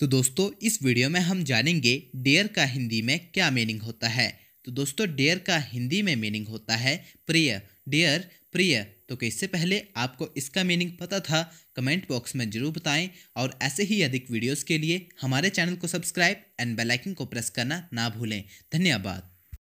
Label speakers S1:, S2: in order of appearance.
S1: तो दोस्तों इस वीडियो में हम जानेंगे डेयर का हिंदी में क्या मीनिंग होता है तो दोस्तों डेयर का हिंदी में मीनिंग होता है प्रिय डेयर प्रिय तो इससे पहले आपको इसका मीनिंग पता था कमेंट बॉक्स में जरूर बताएं और ऐसे ही अधिक वीडियोस के लिए हमारे चैनल को सब्सक्राइब एंड बेलाइकिन को प्रेस करना ना भूलें धन्यवाद